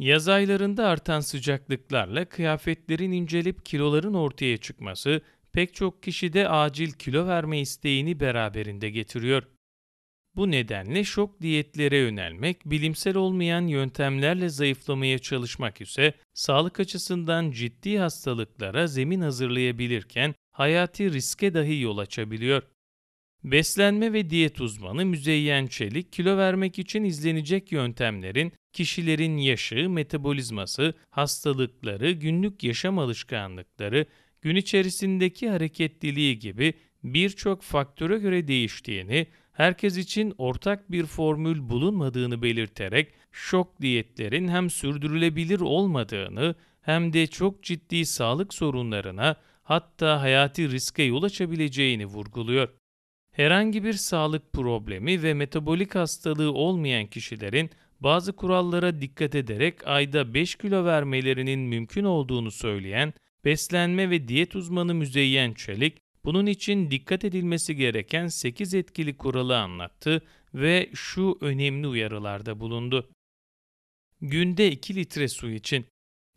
Yaz aylarında artan sıcaklıklarla kıyafetlerin incelip kiloların ortaya çıkması pek çok kişide acil kilo verme isteğini beraberinde getiriyor. Bu nedenle şok diyetlere yönelmek, bilimsel olmayan yöntemlerle zayıflamaya çalışmak ise sağlık açısından ciddi hastalıklara zemin hazırlayabilirken hayati riske dahi yol açabiliyor. Beslenme ve diyet uzmanı Müzeyyen Çelik, kilo vermek için izlenecek yöntemlerin kişilerin yaşı, metabolizması, hastalıkları, günlük yaşam alışkanlıkları, gün içerisindeki hareketliliği gibi birçok faktöre göre değiştiğini, herkes için ortak bir formül bulunmadığını belirterek şok diyetlerin hem sürdürülebilir olmadığını hem de çok ciddi sağlık sorunlarına hatta hayati riske yol açabileceğini vurguluyor. Herhangi bir sağlık problemi ve metabolik hastalığı olmayan kişilerin bazı kurallara dikkat ederek ayda 5 kilo vermelerinin mümkün olduğunu söyleyen beslenme ve diyet uzmanı Müzeyyen Çelik, bunun için dikkat edilmesi gereken 8 etkili kuralı anlattı ve şu önemli uyarılarda bulundu. Günde 2 litre su için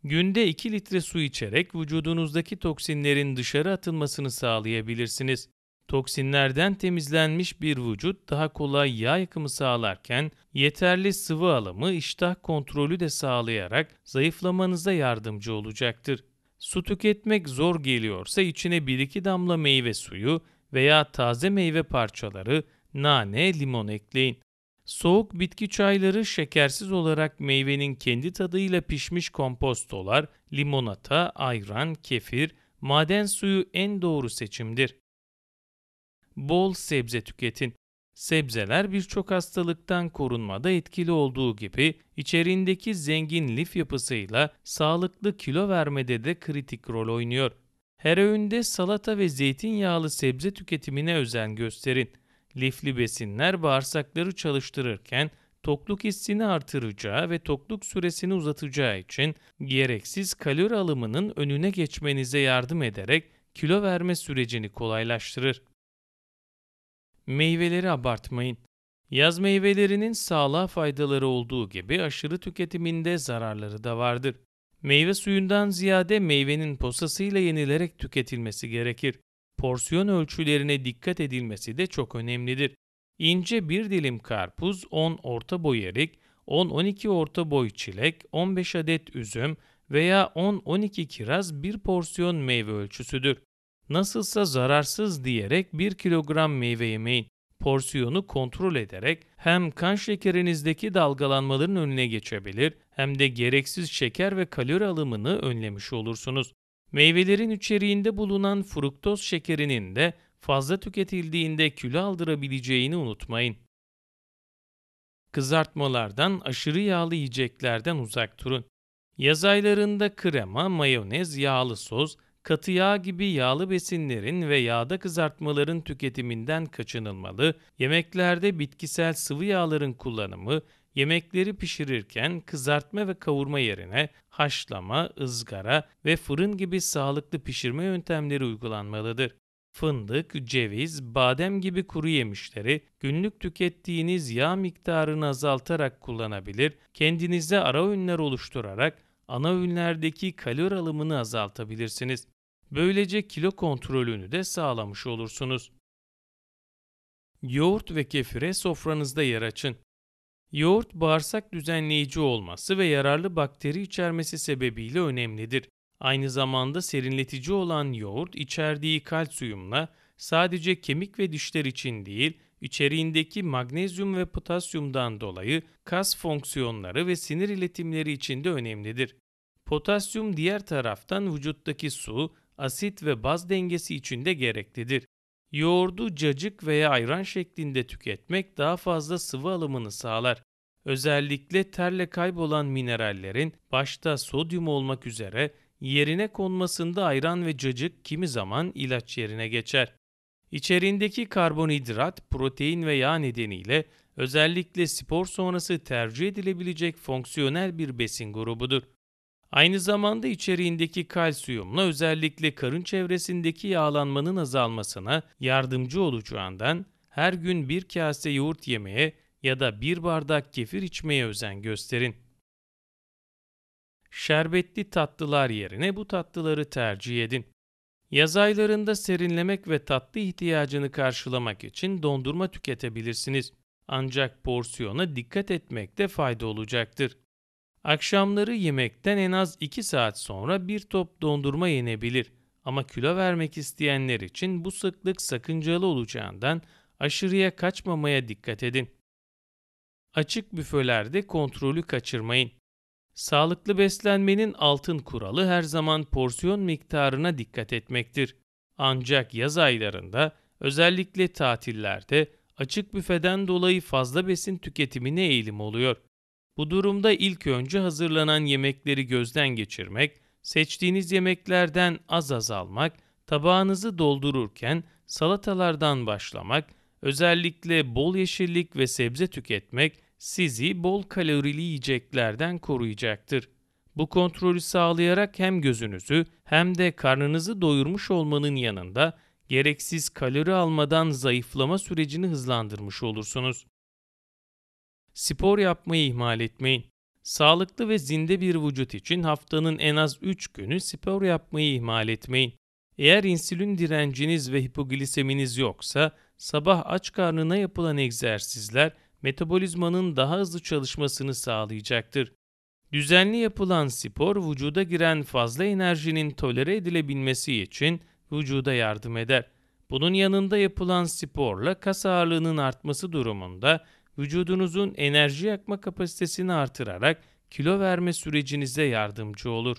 Günde 2 litre su içerek vücudunuzdaki toksinlerin dışarı atılmasını sağlayabilirsiniz. Toksinlerden temizlenmiş bir vücut daha kolay yağ yakımı sağlarken yeterli sıvı alımı iştah kontrolü de sağlayarak zayıflamanıza yardımcı olacaktır. Su tüketmek zor geliyorsa içine bir iki damla meyve suyu veya taze meyve parçaları, nane, limon ekleyin. Soğuk bitki çayları şekersiz olarak meyvenin kendi tadıyla pişmiş kompostolar, limonata, ayran, kefir, maden suyu en doğru seçimdir bol sebze tüketin. Sebzeler birçok hastalıktan korunmada etkili olduğu gibi içerindeki zengin lif yapısıyla sağlıklı kilo vermede de kritik rol oynuyor. Her öğünde salata ve zeytinyağlı sebze tüketimine özen gösterin. Lifli besinler bağırsakları çalıştırırken tokluk hissini artıracağı ve tokluk süresini uzatacağı için gereksiz kalori alımının önüne geçmenize yardım ederek kilo verme sürecini kolaylaştırır. Meyveleri abartmayın. Yaz meyvelerinin sağlığa faydaları olduğu gibi aşırı tüketiminde zararları da vardır. Meyve suyundan ziyade meyvenin posasıyla yenilerek tüketilmesi gerekir. Porsiyon ölçülerine dikkat edilmesi de çok önemlidir. İnce bir dilim karpuz, 10 orta boy erik, 10-12 orta boy çilek, 15 adet üzüm veya 10-12 kiraz bir porsiyon meyve ölçüsüdür nasılsa zararsız diyerek 1 kilogram meyve yemeyin. Porsiyonu kontrol ederek hem kan şekerinizdeki dalgalanmaların önüne geçebilir hem de gereksiz şeker ve kalori alımını önlemiş olursunuz. Meyvelerin içeriğinde bulunan fruktoz şekerinin de fazla tüketildiğinde kilo aldırabileceğini unutmayın. Kızartmalardan, aşırı yağlı yiyeceklerden uzak durun. Yaz aylarında krema, mayonez, yağlı sos, katı yağ gibi yağlı besinlerin ve yağda kızartmaların tüketiminden kaçınılmalı, yemeklerde bitkisel sıvı yağların kullanımı, yemekleri pişirirken kızartma ve kavurma yerine haşlama, ızgara ve fırın gibi sağlıklı pişirme yöntemleri uygulanmalıdır. Fındık, ceviz, badem gibi kuru yemişleri günlük tükettiğiniz yağ miktarını azaltarak kullanabilir, kendinize ara öğünler oluşturarak ana öğünlerdeki kalori alımını azaltabilirsiniz. Böylece kilo kontrolünü de sağlamış olursunuz. Yoğurt ve kefire sofranızda yer açın. Yoğurt bağırsak düzenleyici olması ve yararlı bakteri içermesi sebebiyle önemlidir. Aynı zamanda serinletici olan yoğurt içerdiği kalsiyumla sadece kemik ve dişler için değil, içeriğindeki magnezyum ve potasyumdan dolayı kas fonksiyonları ve sinir iletimleri için de önemlidir. Potasyum diğer taraftan vücuttaki su, asit ve baz dengesi içinde gereklidir. Yoğurdu cacık veya ayran şeklinde tüketmek daha fazla sıvı alımını sağlar. Özellikle terle kaybolan minerallerin başta sodyum olmak üzere yerine konmasında ayran ve cacık kimi zaman ilaç yerine geçer. İçerindeki karbonhidrat, protein ve yağ nedeniyle özellikle spor sonrası tercih edilebilecek fonksiyonel bir besin grubudur. Aynı zamanda içeriğindeki kalsiyumla özellikle karın çevresindeki yağlanmanın azalmasına yardımcı olacağından her gün bir kase yoğurt yemeye ya da bir bardak kefir içmeye özen gösterin. Şerbetli tatlılar yerine bu tatlıları tercih edin. Yaz aylarında serinlemek ve tatlı ihtiyacını karşılamak için dondurma tüketebilirsiniz. Ancak porsiyona dikkat etmekte fayda olacaktır. Akşamları yemekten en az 2 saat sonra bir top dondurma yenebilir ama kilo vermek isteyenler için bu sıklık sakıncalı olacağından aşırıya kaçmamaya dikkat edin. Açık büfelerde kontrolü kaçırmayın. Sağlıklı beslenmenin altın kuralı her zaman porsiyon miktarına dikkat etmektir. Ancak yaz aylarında özellikle tatillerde açık büfeden dolayı fazla besin tüketimine eğilim oluyor. Bu durumda ilk önce hazırlanan yemekleri gözden geçirmek, seçtiğiniz yemeklerden az az almak, tabağınızı doldururken salatalardan başlamak, özellikle bol yeşillik ve sebze tüketmek sizi bol kalorili yiyeceklerden koruyacaktır. Bu kontrolü sağlayarak hem gözünüzü hem de karnınızı doyurmuş olmanın yanında gereksiz kalori almadan zayıflama sürecini hızlandırmış olursunuz. Spor yapmayı ihmal etmeyin. Sağlıklı ve zinde bir vücut için haftanın en az 3 günü spor yapmayı ihmal etmeyin. Eğer insülin direnciniz ve hipogliseminiz yoksa sabah aç karnına yapılan egzersizler metabolizmanın daha hızlı çalışmasını sağlayacaktır. Düzenli yapılan spor vücuda giren fazla enerjinin tolere edilebilmesi için vücuda yardım eder. Bunun yanında yapılan sporla kas ağırlığının artması durumunda vücudunuzun enerji yakma kapasitesini artırarak kilo verme sürecinize yardımcı olur.